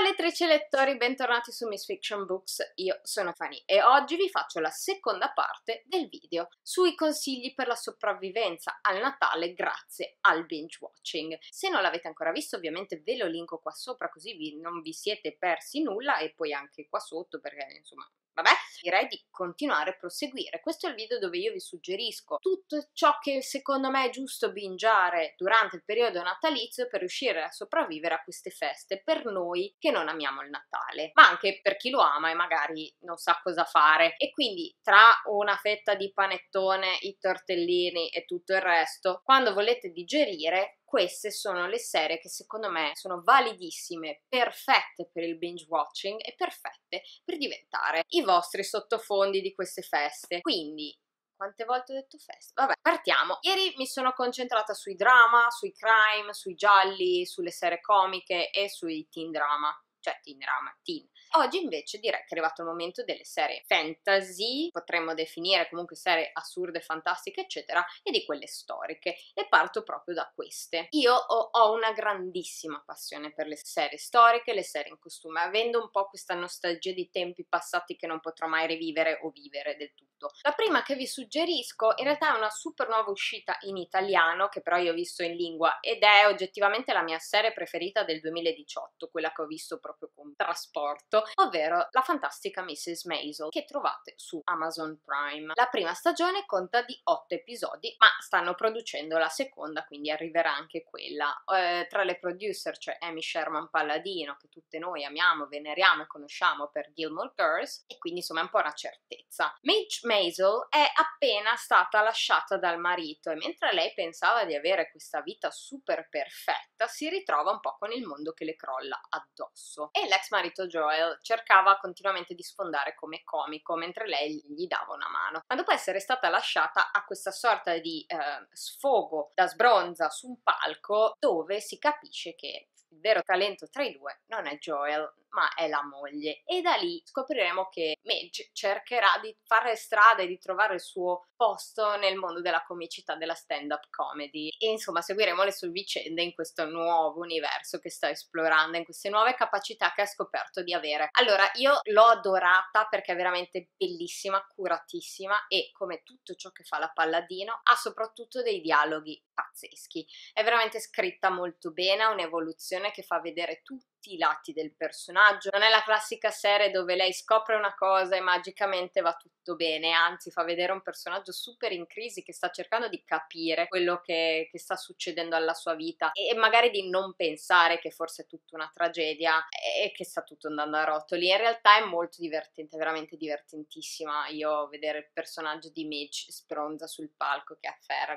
Ciao lettrici e lettori, bentornati su Miss Fiction Books, io sono Fanny e oggi vi faccio la seconda parte del video sui consigli per la sopravvivenza al Natale grazie al binge watching. Se non l'avete ancora visto ovviamente ve lo linko qua sopra così vi, non vi siete persi nulla e poi anche qua sotto perché insomma Vabbè, direi di continuare a proseguire. Questo è il video dove io vi suggerisco tutto ciò che secondo me è giusto bingiare durante il periodo natalizio per riuscire a sopravvivere a queste feste per noi che non amiamo il Natale, ma anche per chi lo ama e magari non sa cosa fare. E quindi tra una fetta di panettone, i tortellini e tutto il resto, quando volete digerire, queste sono le serie che secondo me sono validissime, perfette per il binge watching e perfette per diventare i vostri sottofondi di queste feste. Quindi quante volte ho detto feste? Vabbè, partiamo. Ieri mi sono concentrata sui drama, sui crime, sui gialli, sulle serie comiche e sui teen drama cioè teen drama, teen. Oggi invece direi che è arrivato il momento delle serie fantasy, potremmo definire comunque serie assurde, fantastiche, eccetera, e di quelle storiche. E parto proprio da queste. Io ho, ho una grandissima passione per le serie storiche, le serie in costume, avendo un po' questa nostalgia di tempi passati che non potrò mai rivivere o vivere del tutto. La prima che vi suggerisco in realtà è una super nuova uscita in italiano, che però io ho visto in lingua, ed è oggettivamente la mia serie preferita del 2018, quella che ho visto proprio proprio con trasporto, ovvero la fantastica Mrs. Maisel che trovate su Amazon Prime. La prima stagione conta di 8 episodi, ma stanno producendo la seconda, quindi arriverà anche quella. Eh, tra le producer c'è Amy Sherman Palladino, che tutte noi amiamo, veneriamo e conosciamo per Gilmore Girls, e quindi insomma è un po' una certezza. Midge Maisel è appena stata lasciata dal marito e mentre lei pensava di avere questa vita super perfetta, si ritrova un po' con il mondo che le crolla addosso successo e l'ex marito Joel cercava continuamente di sfondare come comico mentre lei gli dava una mano. Ma dopo essere stata lasciata a questa sorta di eh, sfogo da sbronza su un palco dove si capisce che il vero talento tra i due non è Joel, ma è la moglie. E da lì scopriremo che Madge cercherà di fare strada e di trovare il suo posto nel mondo della comicità della stand-up comedy. E insomma, seguiremo le sue vicende in questo nuovo universo che sta esplorando, in queste nuove capacità che ha scoperto di avere. Allora, io l'ho adorata perché è veramente bellissima, curatissima e come tutto ciò che fa la Palladino, ha soprattutto dei dialoghi pazzeschi. È veramente scritta molto bene, ha un'evoluzione che fa vedere tutto tutti i lati del personaggio. Non è la classica serie dove lei scopre una cosa e magicamente va tutto bene, anzi fa vedere un personaggio super in crisi che sta cercando di capire quello che, che sta succedendo alla sua vita e magari di non pensare che forse è tutta una tragedia e che sta tutto andando a rotoli. In realtà è molto divertente, veramente divertentissima io vedere il personaggio di Mitch spronza sul palco che afferra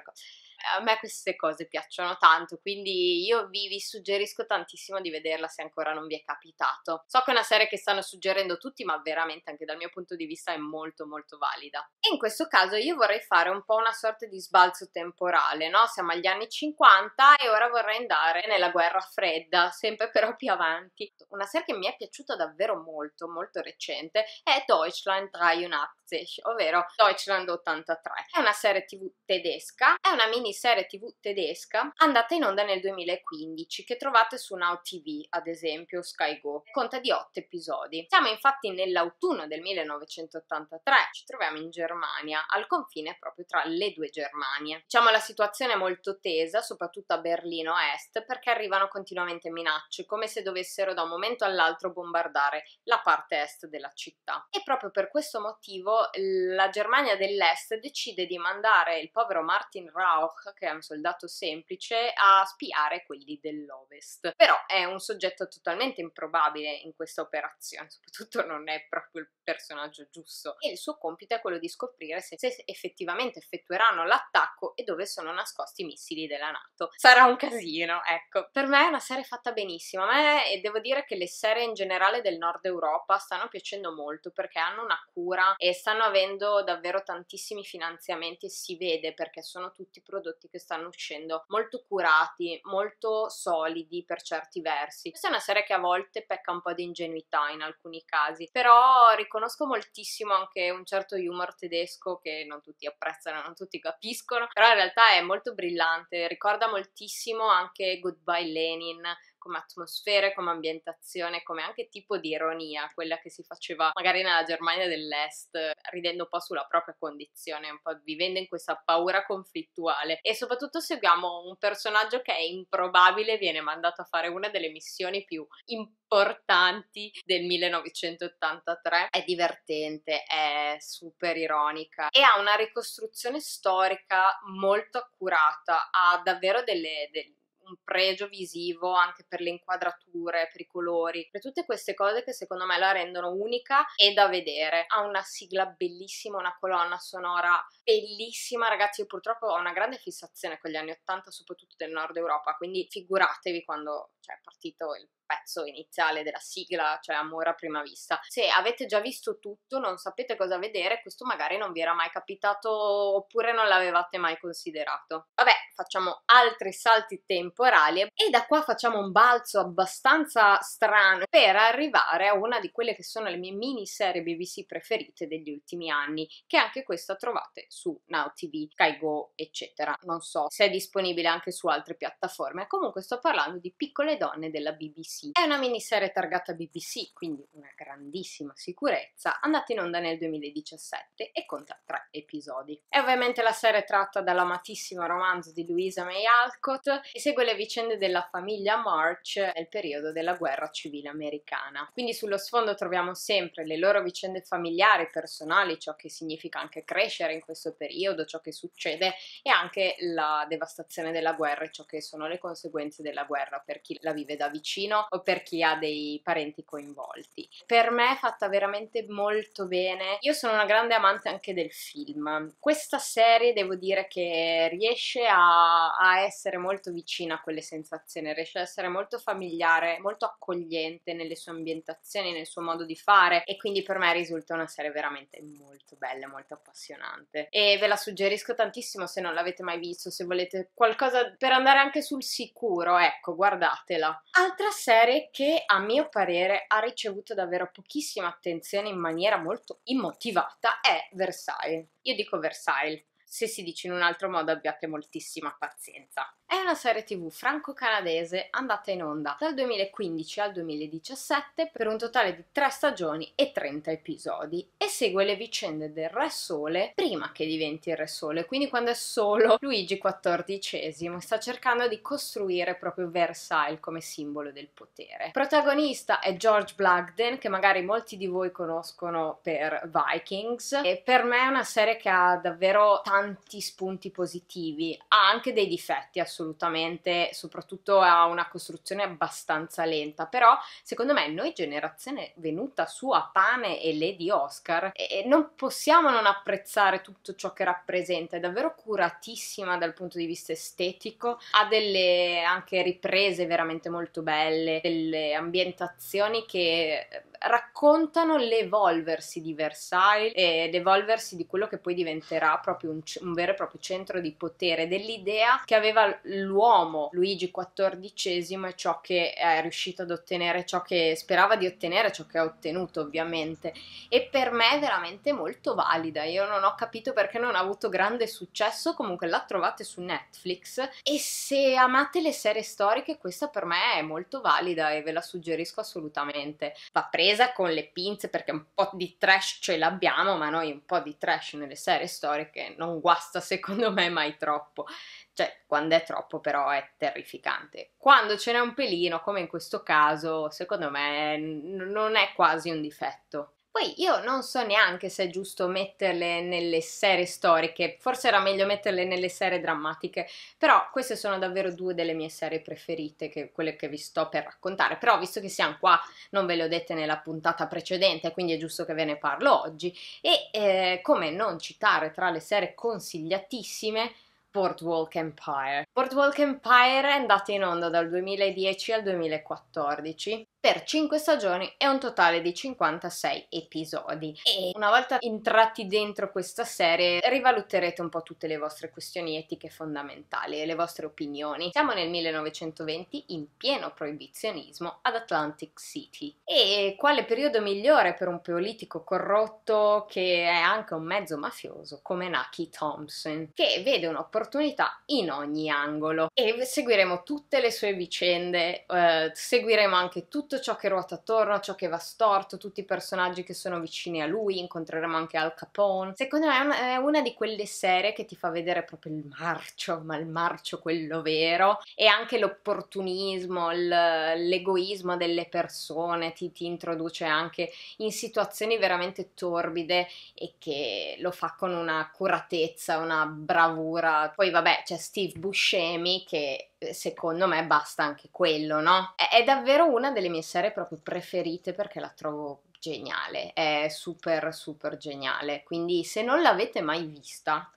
a me queste cose piacciono tanto, quindi io vi, vi, suggerisco tantissimo di vederla se ancora non vi è capitato. So che è una serie che stanno suggerendo tutti, ma veramente anche dal mio punto di vista è molto molto valida. E in questo caso io vorrei fare un po' una sorta di sbalzo temporale, no? Siamo agli anni 50 e ora vorrei andare nella guerra fredda, sempre però più avanti. Una serie che mi è piaciuta davvero molto, molto recente, è Deutschland 83, ovvero Deutschland 83. È una serie tv tedesca, è una mini miniserie tv tedesca andata in onda nel 2015 che trovate su Now TV ad esempio Sky Go conta di 8 episodi siamo infatti nell'autunno del 1983 ci troviamo in Germania al confine proprio tra le due Germanie diciamo la situazione è molto tesa soprattutto a Berlino Est perché arrivano continuamente minacce come se dovessero da un momento all'altro bombardare la parte est della città e proprio per questo motivo la Germania dell'Est decide di mandare il povero Martin Rauch Koch, che è un soldato semplice, a spiare quelli dell'Ovest. Però è un soggetto totalmente improbabile in questa operazione, soprattutto non è proprio il personaggio giusto. E il suo compito è quello di scoprire se, se effettivamente effettueranno l'attacco e dove sono nascosti i missili della Nato. Sarà un casino, ecco. Per me è una serie fatta benissimo, a me e devo dire che le serie in generale del nord Europa stanno piacendo molto perché hanno una cura e stanno avendo davvero tantissimi finanziamenti e si vede perché sono tutti prodotti prodotti che stanno uscendo molto curati, molto solidi per certi versi. Questa è una serie che a volte pecca un po' di ingenuità in alcuni casi, però riconosco moltissimo anche un certo humor tedesco che non tutti apprezzano, non tutti capiscono, però in realtà è molto brillante, ricorda moltissimo anche Goodbye Lenin, come atmosfera, come ambientazione, come anche tipo di ironia, quella che si faceva magari nella Germania dell'Est, ridendo un po' sulla propria condizione, un po' vivendo in questa paura conflittuale. E soprattutto seguiamo un personaggio che è improbabile, viene mandato a fare una delle missioni più importanti del 1983. È divertente, è super ironica e ha una ricostruzione storica molto accurata, ha davvero delle, delle un pregio visivo anche per le inquadrature, per i colori, per tutte queste cose che secondo me la rendono unica e da vedere. Ha una sigla bellissima, una colonna sonora bellissima, ragazzi, io purtroppo ho una grande fissazione con gli anni 80, soprattutto del nord Europa, quindi figuratevi quando cioè, è partito il pezzo iniziale della sigla, cioè Amore a prima vista. Se avete già visto tutto, non sapete cosa vedere, questo magari non vi era mai capitato oppure non l'avevate mai considerato. Vabbè, facciamo altri salti tempo temporali e da qua facciamo un balzo abbastanza strano per arrivare a una di quelle che sono le mie mini serie BBC preferite degli ultimi anni, che anche questa trovate su Now TV, Kaigo eccetera. Non so se è disponibile anche su altre piattaforme. Comunque sto parlando di Piccole donne della BBC. È una miniserie targata BBC, quindi una grandissima sicurezza, andata in onda nel 2017 e conta tre episodi. È ovviamente la serie tratta dall'amatissimo romanzo di Louisa May Alcott e segue quelle vicende della famiglia March nel periodo della guerra civile americana. Quindi sullo sfondo troviamo sempre le loro vicende familiari, personali, ciò che significa anche crescere in questo periodo, ciò che succede e anche la devastazione della guerra e ciò che sono le conseguenze della guerra per chi la vive da vicino o per chi ha dei parenti coinvolti. Per me è fatta veramente molto bene. Io sono una grande amante anche del film. Questa serie devo dire che riesce a, a essere molto vicina vicina a quelle sensazioni, riesce ad essere molto familiare, molto accogliente nelle sue ambientazioni, nel suo modo di fare e quindi per me risulta una serie veramente molto bella, molto appassionante e ve la suggerisco tantissimo se non l'avete mai visto, se volete qualcosa per andare anche sul sicuro, ecco, guardatela. Altra serie che a mio parere ha ricevuto davvero pochissima attenzione in maniera molto immotivata è Versailles. Io dico Versailles se si dice in un altro modo abbiate moltissima pazienza. È una serie tv franco-canadese andata in onda dal 2015 al 2017 per un totale di 3 stagioni e 30 episodi e segue le vicende del Re Sole prima che diventi il Re Sole, quindi quando è solo Luigi XIV sta cercando di costruire proprio Versailles come simbolo del potere. Protagonista è George Blagden che magari molti di voi conoscono per Vikings e per me è una serie che ha davvero tanto tanti spunti positivi, ha anche dei difetti assolutamente, soprattutto ha una costruzione abbastanza lenta, però secondo me noi generazione venuta su a pane e Lady Oscar e non possiamo non apprezzare tutto ciò che rappresenta, è davvero curatissima dal punto di vista estetico, ha delle anche riprese veramente molto belle, delle ambientazioni che raccontano l'evolversi di Versailles e l'evolversi di quello che poi diventerà proprio un, un vero e proprio centro di potere, dell'idea che aveva l'uomo Luigi XIV e ciò che è riuscito ad ottenere, ciò che sperava di ottenere, ciò che ha ottenuto ovviamente. E per me è veramente molto valida. Io non ho capito perché non ha avuto grande successo, comunque la trovate su Netflix e se amate le serie storiche questa per me è molto valida e ve la suggerisco assolutamente. Va presa presa con le pinze perché un po' di trash ce l'abbiamo, ma noi un po' di trash nelle serie storiche non guasta secondo me mai troppo. Cioè, quando è troppo però è terrificante. Quando ce n'è un pelino, come in questo caso, secondo me non è quasi un difetto. Poi io non so neanche se è giusto metterle nelle serie storiche, forse era meglio metterle nelle serie drammatiche, però queste sono davvero due delle mie serie preferite, che, quelle che vi sto per raccontare, però visto che siamo qua non ve le ho dette nella puntata precedente, quindi è giusto che ve ne parlo oggi, e eh, come non citare tra le serie consigliatissime Boardwalk Empire. Boardwalk Empire è andata in onda dal 2010 al 2014 per 5 stagioni e un totale di 56 episodi. E una volta entrati dentro questa serie rivaluterete un po' tutte le vostre questioni etiche fondamentali e le vostre opinioni. Siamo nel 1920 in pieno proibizionismo ad Atlantic City. E quale periodo migliore per un politico corrotto che è anche un mezzo mafioso come Naki Thompson, che vede un'opportunità in ogni angolo e seguiremo tutte le sue vicende, eh, seguiremo anche tutti tutto ciò che ruota attorno, ciò che va storto, tutti i personaggi che sono vicini a lui, incontreremo anche Al Capone. Secondo me è una, di quelle serie che ti fa vedere proprio il marcio, ma il marcio quello vero, e anche l'opportunismo, l'egoismo delle persone, ti, ti introduce anche in situazioni veramente torbide e che lo fa con una curatezza, una bravura. Poi vabbè c'è Steve Buscemi che secondo me basta anche quello, no? È, è davvero una delle mie serie proprio preferite perché la trovo geniale, è super super geniale, quindi se non l'avete mai vista,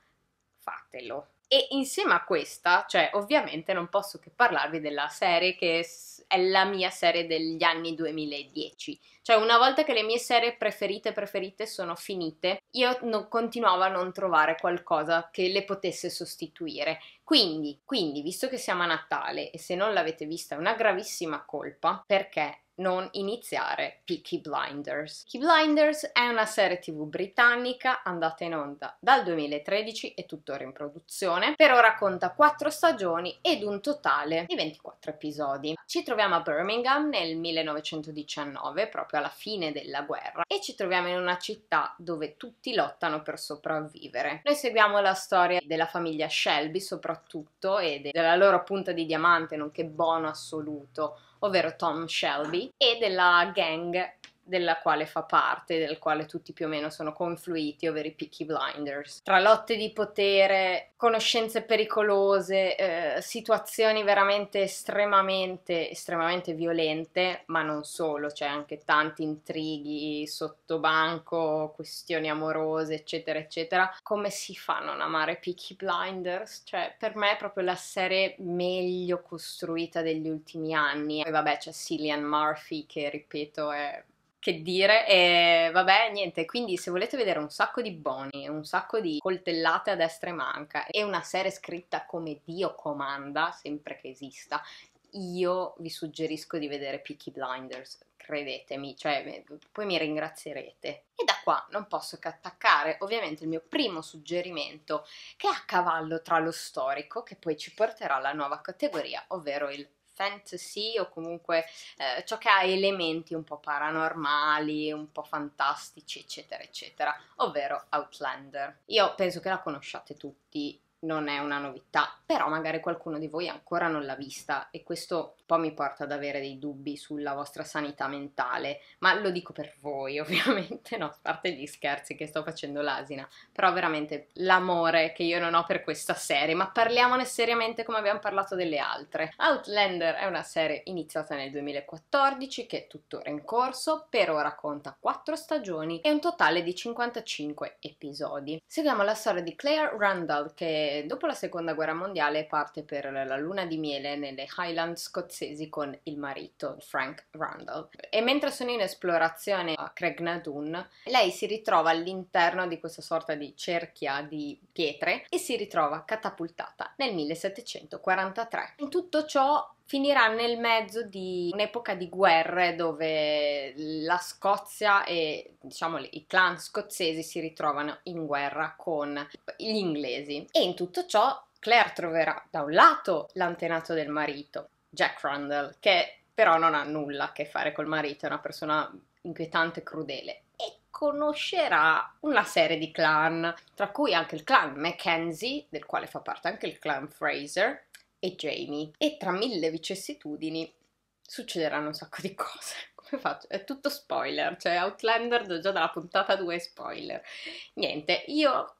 fatelo e insieme a questa, cioè ovviamente non posso che parlarvi della serie che è la mia serie degli anni 2010. Cioè una volta che le mie serie preferite preferite sono finite, io non, continuavo a non trovare qualcosa che le potesse sostituire. Quindi, quindi, visto che siamo a Natale e se non l'avete vista è una gravissima colpa, perché non iniziare Peaky Blinders. Peaky Blinders è una serie tv britannica andata in onda dal 2013 e tuttora in produzione, però racconta 4 stagioni ed un totale di 24 episodi. Ci troviamo a Birmingham nel 1919, proprio alla fine della guerra, e ci troviamo in una città dove tutti lottano per sopravvivere. Noi seguiamo la storia della famiglia Shelby soprattutto e della loro punta di diamante, nonché bono assoluto, ovvero Tom Shelby, e della gang della quale fa parte, del quale tutti più o meno sono confluiti, ovvero i Peaky Blinders. Tra lotte di potere, conoscenze pericolose, eh, situazioni veramente estremamente, estremamente violente, ma non solo, c'è cioè anche tanti intrighi sottobanco, questioni amorose, eccetera, eccetera. Come si fa a non amare Peaky Blinders? Cioè, per me è proprio la serie meglio costruita degli ultimi anni. E vabbè, c'è Cillian Murphy che, ripeto, è che dire e vabbè niente quindi se volete vedere un sacco di boni un sacco di coltellate a destra e manca e una serie scritta come Dio comanda sempre che esista io vi suggerisco di vedere Peaky Blinders credetemi, cioè eh, poi mi ringrazierete. E da qua non posso che attaccare ovviamente il mio primo suggerimento che è a cavallo tra lo storico, che poi ci porterà alla nuova categoria, ovvero il fantasy o comunque eh, ciò che ha elementi un po' paranormali, un po' fantastici, eccetera, eccetera, ovvero Outlander. Io penso che la conosciate tutti non è una novità, però magari qualcuno di voi ancora non l'ha vista e questo un po' mi porta ad avere dei dubbi sulla vostra sanità mentale, ma lo dico per voi ovviamente, no, a parte gli scherzi che sto facendo l'asina, però veramente l'amore che io non ho per questa serie, ma parliamone seriamente come abbiamo parlato delle altre. Outlander è una serie iniziata nel 2014 che è tuttora in corso, per ora conta 4 stagioni e un totale di 55 episodi. Seguiamo la storia di Claire Randall che dopo la seconda guerra mondiale parte per la luna di miele nelle Highlands scozzesi con il marito Frank Randall e mentre sono in esplorazione a Cregnadun lei si ritrova all'interno di questa sorta di cerchia di pietre e si ritrova catapultata nel 1743. In tutto ciò finirà nel mezzo di un'epoca di guerre dove la Scozia e diciamo, i clan scozzesi si ritrovano in guerra con gli inglesi e in tutto ciò Claire troverà da un lato l'antenato del marito, Jack Randall, che però non ha nulla a che fare col marito, è una persona inquietante e crudele e conoscerà una serie di clan, tra cui anche il clan Mackenzie, del quale fa parte anche il clan Fraser, e Jamie e tra mille vicissitudini succederanno un sacco di cose. Come faccio? È tutto spoiler, cioè Outlander già dalla puntata 2 è spoiler. Niente, io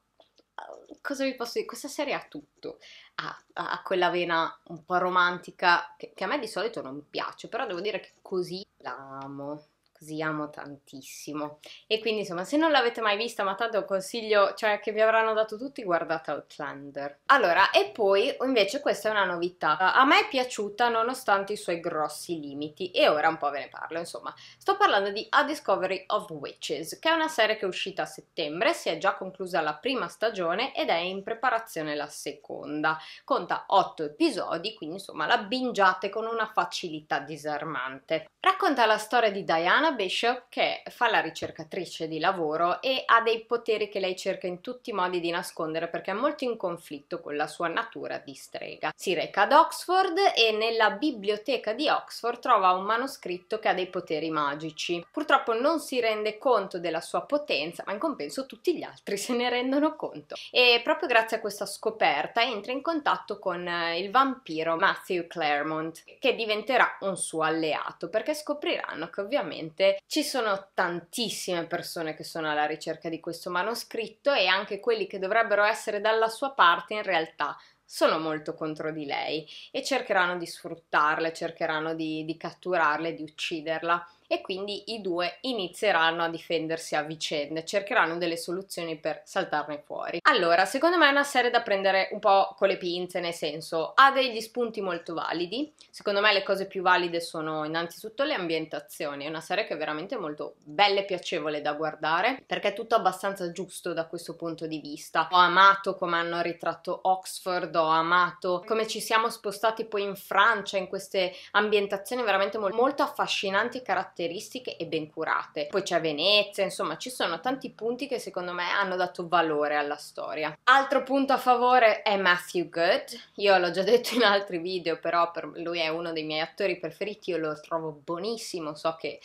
eh, cosa vi posso dire? Questa serie ha tutto. Ha, ha quella vena un po' romantica che, che, a me di solito non piace, però devo dire che così l'amo così amo tantissimo. E quindi insomma, se non l'avete mai vista, ma tanto consiglio, cioè che vi avranno dato tutti, guardate Outlander. Allora, e poi invece questa è una novità. A me è piaciuta nonostante i suoi grossi limiti e ora un po' ve ne parlo, insomma. Sto parlando di A Discovery of Witches, che è una serie che è uscita a settembre, si è già conclusa la prima stagione ed è in preparazione la seconda. Conta 8 episodi, quindi insomma la bingiate con una facilità disarmante. Racconta la storia di Diana Anna Bishop che fa la ricercatrice di lavoro e ha dei poteri che lei cerca in tutti i modi di nascondere perché è molto in conflitto con la sua natura di strega. Si reca ad Oxford e nella biblioteca di Oxford trova un manoscritto che ha dei poteri magici. Purtroppo non si rende conto della sua potenza, ma in compenso tutti gli altri se ne rendono conto. E proprio grazie a questa scoperta entra in contatto con eh, il vampiro Matthew Claremont, che diventerà un suo alleato perché scopriranno che ovviamente ovviamente. Ci sono tantissime persone che sono alla ricerca di questo manoscritto e anche quelli che dovrebbero essere dalla sua parte in realtà sono molto contro di lei e cercheranno di sfruttarla, cercheranno di, di catturarla di ucciderla e quindi i due inizieranno a difendersi a vicenda, cercheranno delle soluzioni per saltarne fuori. Allora, secondo me è una serie da prendere un po' con le pinze, nel senso ha degli spunti molto validi, secondo me le cose più valide sono innanzitutto le ambientazioni, è una serie che è veramente molto bella e piacevole da guardare perché è tutto abbastanza giusto da questo punto di vista. Ho amato come hanno ritratto Oxford, ho amato come ci siamo spostati poi in Francia in queste ambientazioni veramente molto affascinanti e caratteristiche caratteristiche e ben curate. Poi c'è Venezia, insomma ci sono tanti punti che secondo me hanno dato valore alla storia. Altro punto a favore è Matthew Good, io l'ho già detto in altri video però per lui è uno dei miei attori preferiti, io lo trovo buonissimo, so che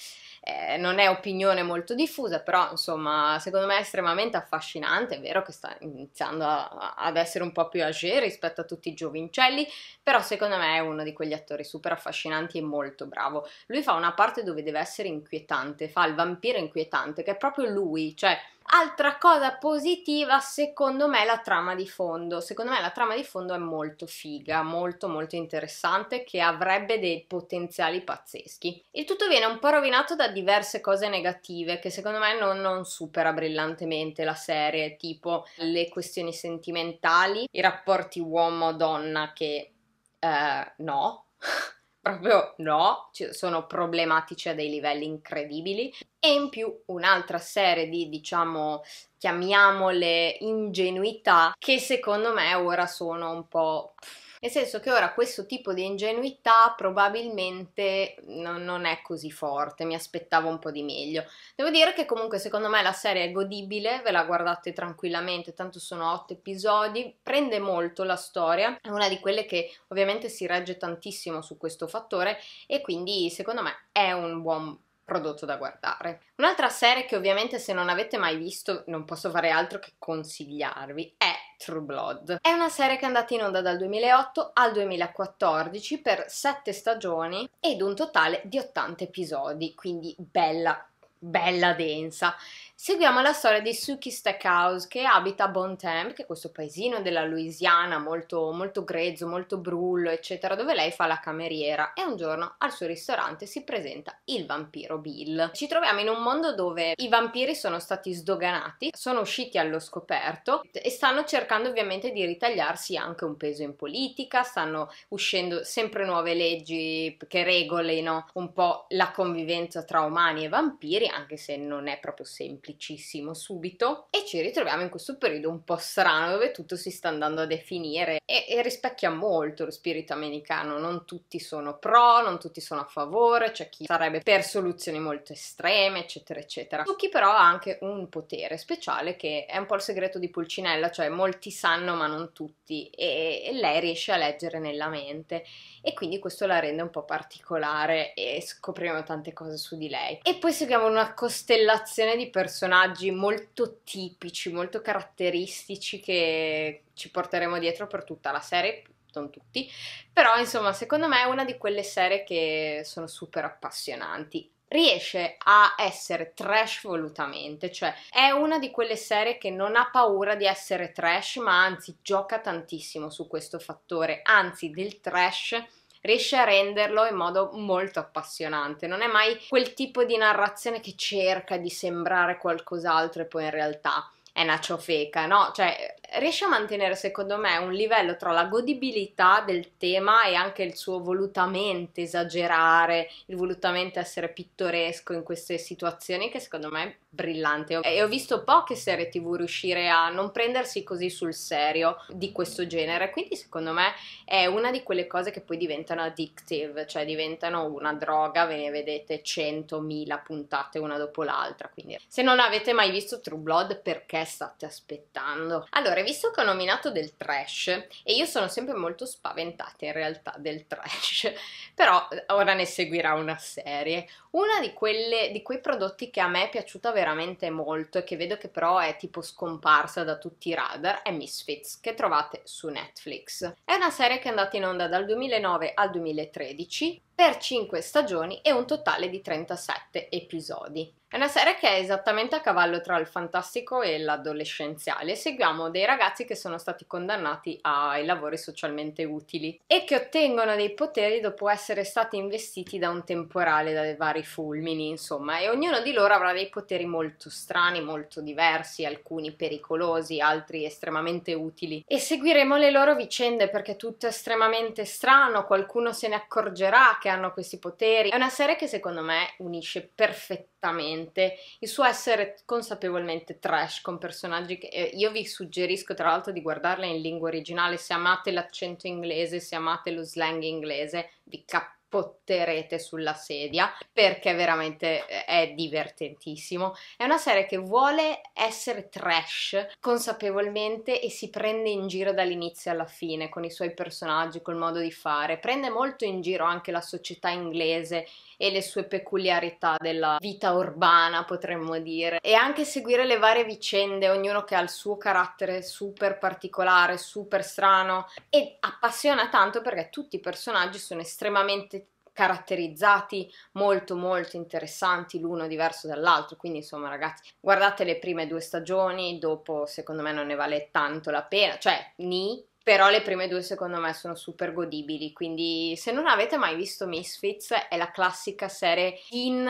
eh, non è opinione molto diffusa, però insomma, secondo me è estremamente affascinante. È vero che sta iniziando a, ad essere un po' più agé rispetto a tutti i giovincelli, però secondo me è uno di quegli attori super affascinanti e molto bravo. Lui fa una parte dove deve essere inquietante, fa il vampiro inquietante, che è proprio lui, cioè Altra cosa positiva, secondo me, è la trama di fondo. Secondo me la trama di fondo è molto figa, molto molto interessante, che avrebbe dei potenziali pazzeschi. Il tutto viene un po' rovinato da diverse cose negative che secondo me non, non supera brillantemente la serie, tipo le questioni sentimentali, i rapporti uomo-donna che... Eh, no. proprio no, ci sono problematici a dei livelli incredibili e in più un'altra serie di diciamo chiamiamole ingenuità che secondo me ora sono un po' Nel senso che ora questo tipo di ingenuità probabilmente no, non è così forte, mi aspettavo un po' di meglio. Devo dire che comunque secondo me la serie è godibile, ve la guardate tranquillamente, tanto sono otto episodi, prende molto la storia, è una di quelle che ovviamente si regge tantissimo su questo fattore e quindi secondo me è un buon prodotto da guardare. Un'altra serie che ovviamente se non avete mai visto non posso fare altro che consigliarvi è True Blood. È una serie che è andata in onda dal 2008 al 2014 per 7 stagioni ed un totale di 80 episodi, quindi bella, bella densa Seguiamo la storia di Suki Stackhouse che abita a Bontemps, che è questo paesino della Louisiana molto, molto grezzo, molto brullo, eccetera, dove lei fa la cameriera e un giorno al suo ristorante si presenta il vampiro Bill. Ci troviamo in un mondo dove i vampiri sono stati sdoganati, sono usciti allo scoperto e stanno cercando ovviamente di ritagliarsi anche un peso in politica, stanno uscendo sempre nuove leggi che regolino un po' la convivenza tra umani e vampiri, anche se non è proprio semplice semplicissimo subito e ci ritroviamo in questo periodo un po' strano dove tutto si sta andando a definire e, e rispecchia molto lo spirito americano, non tutti sono pro, non tutti sono a favore, c'è chi sarebbe per soluzioni molto estreme, eccetera, eccetera. Su chi però ha anche un potere speciale che è un po' il segreto di Pulcinella, cioè molti sanno ma non tutti e, e lei riesce a leggere nella mente e quindi questo la rende un po' particolare e scopriamo tante cose su di lei. E poi seguiamo una costellazione di persone personaggi molto tipici, molto caratteristici che ci porteremo dietro per tutta la serie, non tutti, però insomma secondo me è una di quelle serie che sono super appassionanti. Riesce a essere trash volutamente, cioè è una di quelle serie che non ha paura di essere trash, ma anzi gioca tantissimo su questo fattore, anzi del trash riesce a renderlo in modo molto appassionante. Non è mai quel tipo di narrazione che cerca di sembrare qualcos'altro e poi in realtà è una ciofeca, no? Cioè riesce a mantenere secondo me un livello tra la godibilità del tema e anche il suo volutamente esagerare, il volutamente essere pittoresco in queste situazioni che secondo me è brillante e ho visto poche serie tv riuscire a non prendersi così sul serio di questo genere quindi secondo me è una di quelle cose che poi diventano addictive cioè diventano una droga ve ne vedete 100.000 puntate una dopo l'altra quindi se non avete mai visto True Blood perché state aspettando allora allora, visto che ho nominato del trash, e io sono sempre molto spaventata in realtà del trash, però eh, ora ne seguirà una serie, una di, quelle, di quei prodotti che a me è piaciuta veramente molto e che vedo che però è tipo scomparsa da tutti i radar è Misfits, che trovate su Netflix. È una serie che è andata in onda dal 2009 al 2013 per 5 stagioni e un totale di 37 episodi. È una serie che è esattamente a cavallo tra il fantastico e l'adolescenziale. Seguiamo dei ragazzi che sono stati condannati ai lavori socialmente utili e che ottengono dei poteri dopo essere stati investiti da un temporale, dai vari fulmini, insomma, e ognuno di loro avrà dei poteri molto strani, molto diversi, alcuni pericolosi, altri estremamente utili. E seguiremo le loro vicende perché tutto è estremamente strano, qualcuno se ne accorgerà che che hanno questi poteri. È una serie che secondo me unisce perfettamente il suo essere consapevolmente trash con personaggi che eh, io vi suggerisco tra l'altro di guardarla in lingua originale se amate l'accento inglese, se amate lo slang inglese, vi capite spotterete sulla sedia perché veramente eh, è divertentissimo. È una serie che vuole essere trash consapevolmente e si prende in giro dall'inizio alla fine con i suoi personaggi, col modo di fare, prende molto in giro anche la società inglese e le sue peculiarità della vita urbana, potremmo dire, e anche seguire le varie vicende, ognuno che ha il suo carattere super particolare, super strano e appassiona tanto perché tutti i personaggi sono estremamente caratterizzati molto molto interessanti l'uno diverso dall'altro quindi insomma ragazzi guardate le prime due stagioni dopo secondo me non ne vale tanto la pena cioè ni però le prime due secondo me sono super godibili, quindi se non avete mai visto Misfits è la classica serie in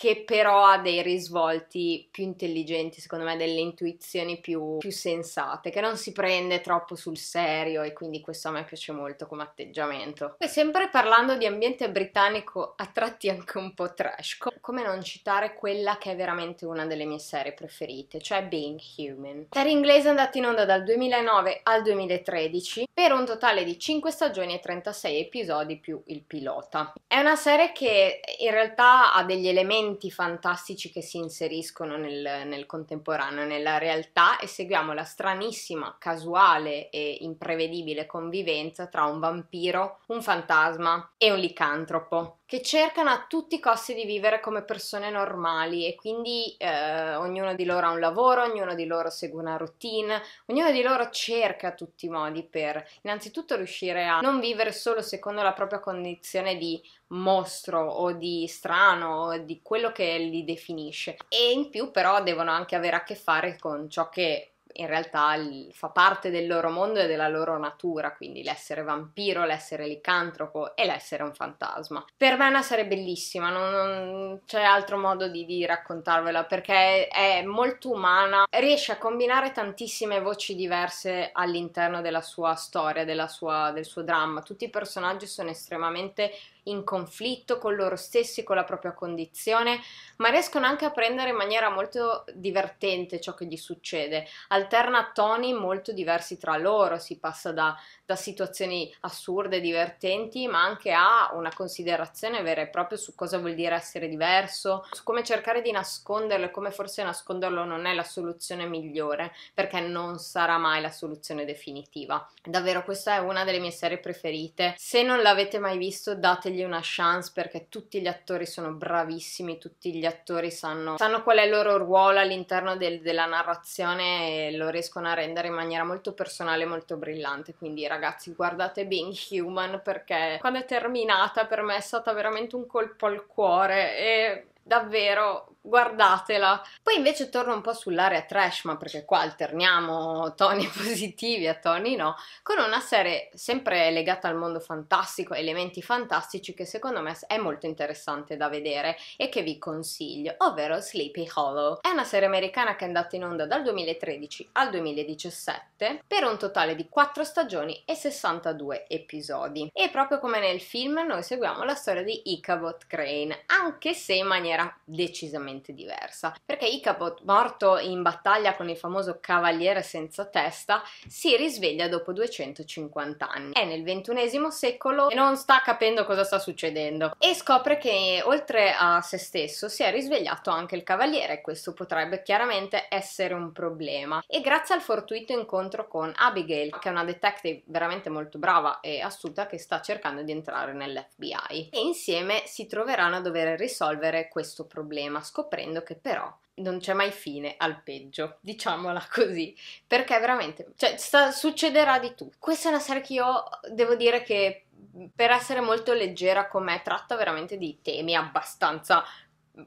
che però ha dei risvolti più intelligenti, secondo me, delle intuizioni più, più, sensate, che non si prende troppo sul serio e quindi questo a me piace molto come atteggiamento. E sempre parlando di ambiente britannico, a tratti anche un po' trash, come non citare quella che è veramente una delle mie serie preferite, cioè Being Human. Serie inglese è andata in onda dal 2009 al 2013 per un totale di 5 stagioni e 36 episodi più il pilota. È una serie che in realtà ha degli elementi momenti fantastici che si inseriscono nel, nel contemporaneo, nella realtà e seguiamo la stranissima, casuale e imprevedibile convivenza tra un vampiro, un fantasma e un licantropo che cercano a tutti i costi di vivere come persone normali e quindi eh, ognuno di loro ha un lavoro, ognuno di loro segue una routine, ognuno di loro cerca tutti i modi per innanzitutto riuscire a non vivere solo secondo la propria condizione di mostro o di strano o di quello che li definisce e in più però devono anche avere a che fare con ciò che in realtà fa parte del loro mondo e della loro natura, quindi l'essere vampiro, l'essere licantropo e l'essere un fantasma. Per me è una serie bellissima, non, non c'è altro modo di, di, raccontarvela perché è molto umana, riesce a combinare tantissime voci diverse all'interno della sua storia, della sua, del suo dramma. Tutti i personaggi sono estremamente in conflitto con loro stessi, con la propria condizione, ma riescono anche a prendere in maniera molto divertente ciò che gli succede. Alterna toni molto diversi tra loro, si passa da da situazioni assurde, divertenti, ma anche a una considerazione vera e propria su cosa vuol dire essere diverso, su come cercare di nasconderlo e come forse nasconderlo non è la soluzione migliore, perché non sarà mai la soluzione definitiva. Davvero, questa è una delle mie serie preferite. Se non l'avete mai visto, dategli una chance perché tutti gli attori sono bravissimi, tutti gli attori sanno, sanno qual è il loro ruolo all'interno del, della narrazione e lo riescono a rendere in maniera molto personale e molto brillante. Quindi, ragazzi, ragazzi guardate Being Human perché quando è terminata per me è stata veramente un colpo al cuore e davvero guardatela. Poi invece torno un po' sull'area trash, ma perché qua alterniamo toni positivi a toni no, con una serie sempre legata al mondo fantastico, elementi fantastici che secondo me è molto interessante da vedere e che vi consiglio, ovvero Sleepy Hollow. È una serie americana che è andata in onda dal 2013 al 2017 per un totale di 4 stagioni e 62 episodi. E proprio come nel film noi seguiamo la storia di Ichabod Crane, anche se in maniera decisamente completamente diversa, perché Icabod, morto in battaglia con il famoso cavaliere senza testa, si risveglia dopo 250 anni. È nel ventunesimo secolo e non sta capendo cosa sta succedendo e scopre che oltre a se stesso si è risvegliato anche il cavaliere questo potrebbe chiaramente essere un problema. E grazie al fortuito incontro con Abigail, che è una detective veramente molto brava e astuta che sta cercando di entrare nell'FBI e insieme si troveranno a dover risolvere questo problema, scoprendo scoprendo che però non c'è mai fine al peggio, diciamola così, perché veramente cioè, sta, succederà di tutto. Questa è una serie che io devo dire che per essere molto leggera con me tratta veramente di temi abbastanza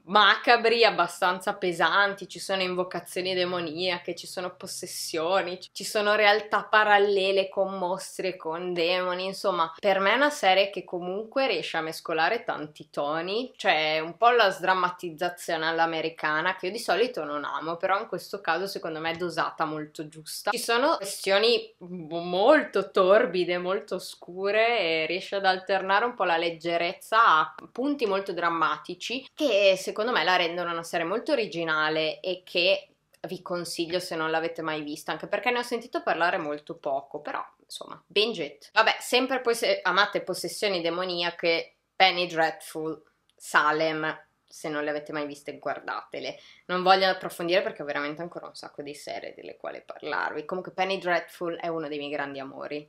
macabri, abbastanza pesanti, ci sono invocazioni demoniache, ci sono possessioni, ci sono realtà parallele con mostre, con demoni, insomma, per me è una serie che comunque riesce a mescolare tanti toni, cioè un po' la sdrammatizzazione all'americana che io di solito non amo, però in questo caso secondo me è dosata molto giusta. Ci sono questioni molto torbide, molto scure e riesce ad alternare un po' la leggerezza a punti molto drammatici che secondo me la rendono una serie molto originale e che vi consiglio se non l'avete mai vista, anche perché ne ho sentito parlare molto poco, però insomma, binge it. Vabbè, sempre poi se amate possessioni demoniache, Penny Dreadful, Salem, se non le avete mai viste guardatele. Non voglio approfondire perché ho veramente ancora un sacco di serie delle quali parlarvi. Comunque Penny Dreadful è uno dei miei grandi amori.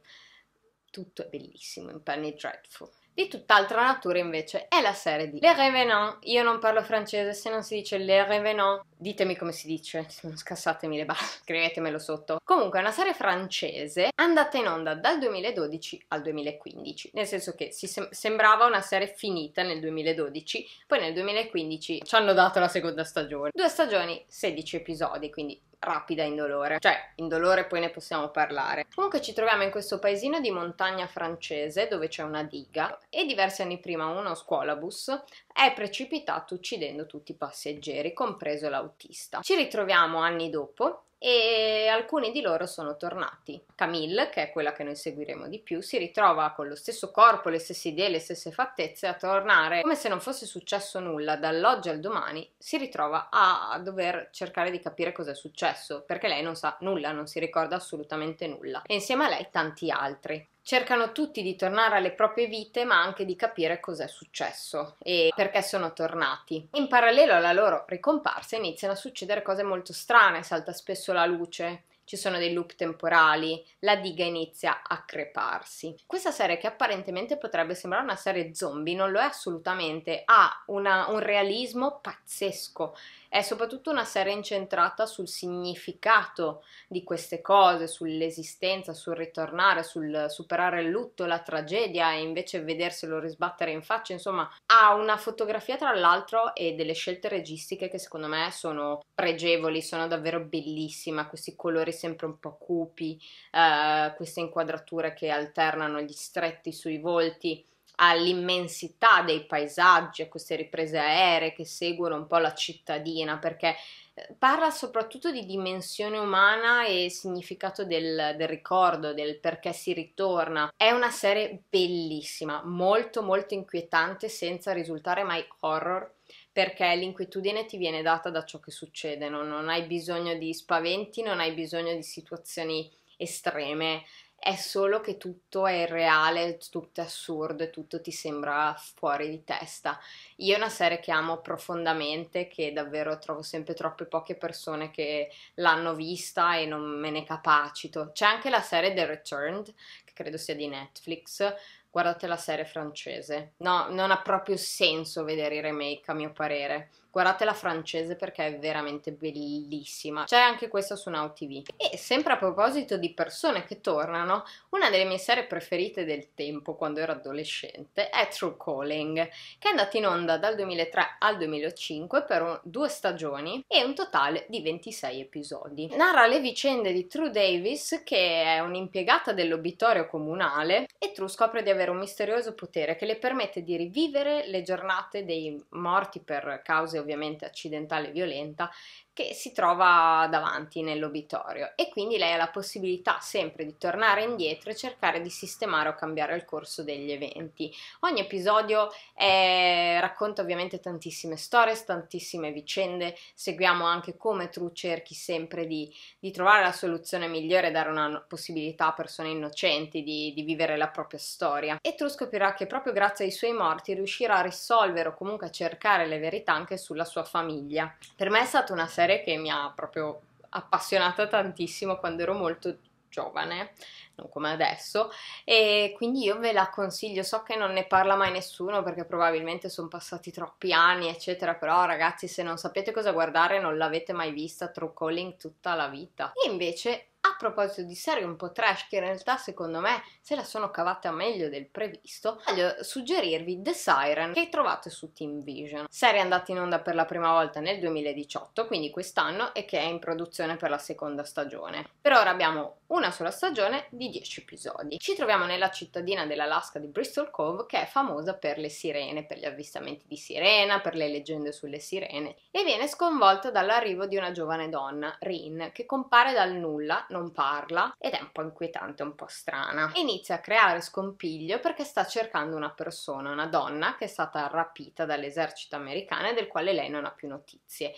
Tutto è bellissimo in Penny Dreadful. Di tutt'altra natura invece è la serie di Le Revenant. Io non parlo francese, se non si dice Le Revenant, ditemi come si dice, scassatemi le balle, scrivetemelo sotto. Comunque è una serie francese andata in onda dal 2012 al 2015, nel senso che sem- sembrava una serie finita nel 2012, poi nel 2015 ci hanno dato la seconda stagione. Due stagioni, 16 episodi, quindi rapida indolore, cioè indolore poi ne possiamo parlare. Comunque ci troviamo in questo paesino di montagna francese dove c'è una diga e diversi anni prima uno scuolabus è precipitato uccidendo tutti i passeggeri, compreso l'autista. Ci ritroviamo anni dopo e alcuni di loro sono tornati. Camille, che è quella che noi seguiremo di più, si ritrova con lo stesso corpo, le stesse idee, le stesse fattezze a tornare come se non fosse successo nulla dall'oggi al domani, si ritrova a dover cercare di capire cosa è successo, perché lei non sa nulla, non si ricorda assolutamente nulla. E insieme a lei tanti altri. Cercano tutti di tornare alle proprie vite, ma anche di capire cosa è successo e perché sono tornati. In parallelo alla loro ricomparsa iniziano a succedere cose molto strane, salta spesso la luce, ci sono dei loop temporali, la diga inizia a creparsi. Questa serie che apparentemente potrebbe sembrare una serie zombie non lo è assolutamente, ha una, un realismo pazzesco è soprattutto una serie incentrata sul significato di queste cose, sull'esistenza, sul ritornare, sul superare il lutto, la tragedia e invece vederselo risbattere in faccia, insomma, ha una fotografia tra l'altro e delle scelte registiche che secondo me sono pregevoli, sono davvero bellissime, questi colori sempre un po' cupi, eh, queste inquadrature che alternano gli stretti sui volti all'immensità dei paesaggi, a queste riprese aeree che seguono un po' la cittadina, perché eh, parla soprattutto di dimensione umana e significato del, del, ricordo, del perché si ritorna. È una serie bellissima, molto molto inquietante senza risultare mai horror perché l'inquietudine ti viene data da ciò che succede, no? non hai bisogno di spaventi, non hai bisogno di situazioni estreme, è solo che tutto è irreale, tutto è assurdo e tutto ti sembra fuori di testa. Io è una serie che amo profondamente, che davvero trovo sempre troppe poche persone che l'hanno vista e non me ne capacito. C'è anche la serie The Returned, che credo sia di Netflix. Guardate la serie francese. No, non ha proprio senso vedere i remake, a mio parere guardate la francese perché è veramente bellissima. C'è anche questa su Now TV. E sempre a proposito di persone che tornano, una delle mie serie preferite del tempo quando ero adolescente è True Calling, che è andata in onda dal 2003 al 2005 per un, due stagioni e un totale di 26 episodi. Narra le vicende di True Davis, che è un'impiegata dell'obitorio comunale, e True scopre di avere un misterioso potere che le permette di rivivere le giornate dei morti per cause ovviamente accidentale e violenta che si trova davanti nell'obitorio e quindi lei ha la possibilità sempre di tornare indietro e cercare di sistemare o cambiare il corso degli eventi. Ogni episodio è... racconta ovviamente tantissime storie, tantissime vicende, seguiamo anche come True cerchi sempre di, di trovare la soluzione migliore e dare una possibilità a persone innocenti di, di vivere la propria storia e True scoprirà che proprio grazie ai suoi morti riuscirà a risolvere o comunque a cercare le verità anche sulla sua famiglia. Per me è stata una serie serie che mi ha proprio appassionata tantissimo quando ero molto giovane, non come adesso, e quindi io ve la consiglio, so che non ne parla mai nessuno perché probabilmente sono passati troppi anni, eccetera, però ragazzi se non sapete cosa guardare non l'avete mai vista, True Calling tutta la vita. E invece a proposito di serie un po' trash che in realtà secondo me se la sono cavata meglio del previsto, voglio suggerirvi The Siren che trovate su Team Vision, serie andata in onda per la prima volta nel 2018, quindi quest'anno, e che è in produzione per la seconda stagione. Per ora abbiamo una sola stagione di 10 episodi. Ci troviamo nella cittadina dell'Alaska di Bristol Cove che è famosa per le sirene, per gli avvistamenti di sirena, per le leggende sulle sirene e viene sconvolta dall'arrivo di una giovane donna, Rin, che compare dal nulla, non non parla ed è un po' inquietante, un po' strana. Inizia a creare scompiglio perché sta cercando una persona, una donna che è stata rapita dall'esercito americano e del quale lei non ha più notizie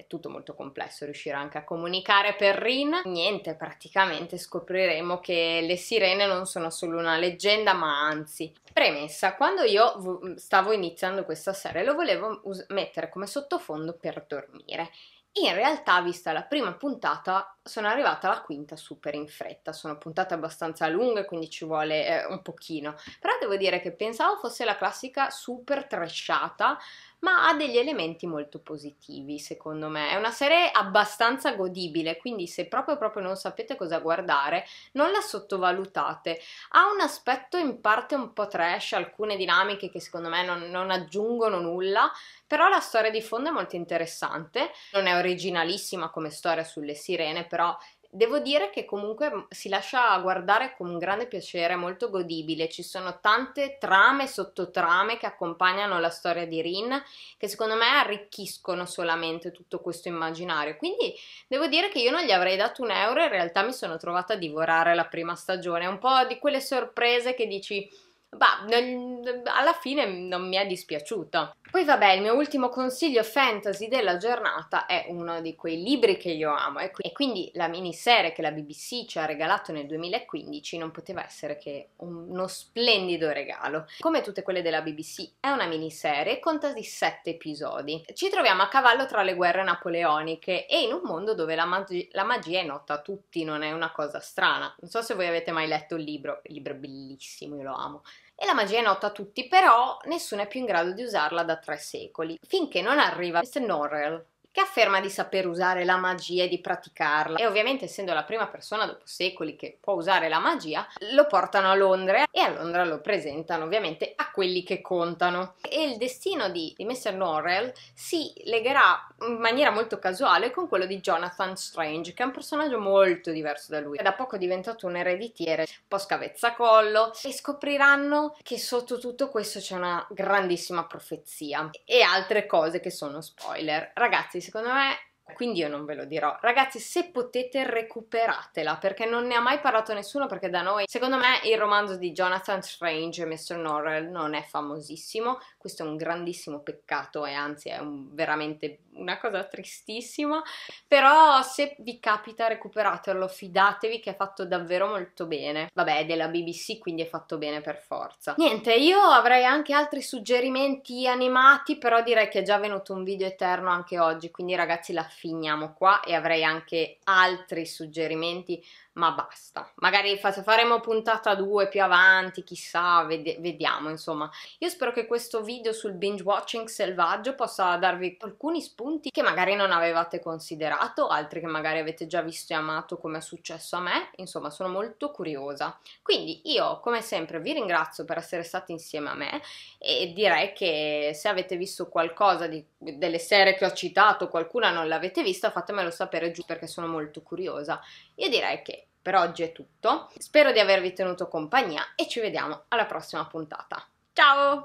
è tutto molto complesso riuscire anche a comunicare per Rin. Niente, praticamente scopriremo che le sirene non sono solo una leggenda, ma anzi. Premessa, quando io stavo iniziando questa serie lo volevo mettere come sottofondo per dormire in realtà, vista la prima puntata, sono arrivata alla quinta super in fretta. Sono puntate abbastanza lunghe, quindi ci vuole eh, un pochino. Però devo dire che pensavo fosse la classica super tresciata, ma ha degli elementi molto positivi secondo me. È una serie abbastanza godibile, quindi se proprio, proprio non sapete cosa guardare, non la sottovalutate. Ha un aspetto in parte un po' trash, alcune dinamiche che secondo me non, non aggiungono nulla, però la storia di fondo è molto interessante, non è originalissima come storia sulle sirene, però Devo dire che comunque mm, si lascia guardare con un grande piacere, molto godibile. Ci sono tante trame e sottotrame che accompagnano la storia di Rin, che secondo me arricchiscono solamente tutto questo immaginario. Quindi devo dire che io non gli avrei dato un euro, in realtà mi sono trovata a divorare la prima stagione. Un po' di quelle sorprese che dici Bah, alla fine non mi è dispiaciuto. Poi vabbè, il mio ultimo consiglio fantasy della giornata è uno di quei libri che io amo e, qui, e quindi la miniserie che la BBC ci ha regalato nel 2015 non poteva essere che uno splendido regalo. Come tutte quelle della BBC è una miniserie e conta di 7 episodi. Ci troviamo a cavallo tra le guerre napoleoniche e in un mondo dove la, mag- la magia è nota a tutti, non è una cosa strana. Non so se voi avete mai letto il libro, il libro è bellissimo, io lo amo e la magia è nota a tutti, però nessuno è più in grado di usarla da tre secoli, finché non arriva Norrell, che afferma di saper usare la magia e di praticarla e ovviamente essendo la prima persona dopo secoli che può usare la magia lo portano a Londra e a Londra lo presentano ovviamente a quelli che contano e il destino di, di Mr. Norrell si legherà in maniera molto casuale con quello di Jonathan Strange che è un personaggio molto diverso da lui è da poco diventato un ereditiere un po' scavezzacollo e scopriranno che sotto tutto questo c'è una grandissima profezia e altre cose che sono spoiler ragazzi secondo me quindi io non ve lo dirò. Ragazzi, se potete recuperatela, perché non ne ha mai parlato nessuno, perché da noi, secondo me, il romanzo di Jonathan Strange e Mr. Norrell non è famosissimo. Questo è un grandissimo peccato e anzi è un, veramente una cosa tristissima. Però se vi capita recuperatelo, fidatevi che è fatto davvero molto bene. Vabbè, è della BBC, quindi è fatto bene per forza. Niente, io avrei anche altri suggerimenti animati, però direi che è già venuto un video eterno anche oggi, quindi ragazzi la finiamo qua e avrei anche altri suggerimenti ma basta. Magari faremo puntata 2 più avanti, chissà, ved vediamo insomma. Io spero che questo video sul binge watching selvaggio possa darvi alcuni spunti che magari non avevate considerato, altri che magari avete già visto e amato come è successo a me, insomma sono molto curiosa. Quindi io come sempre vi ringrazio per essere stati insieme a me e direi che se avete visto qualcosa di, delle serie che ho citato, qualcuna non l'avete vista, fatemelo sapere giù perché sono molto curiosa. Io direi che per oggi è tutto, spero di avervi tenuto compagnia e ci vediamo alla prossima puntata. Ciao!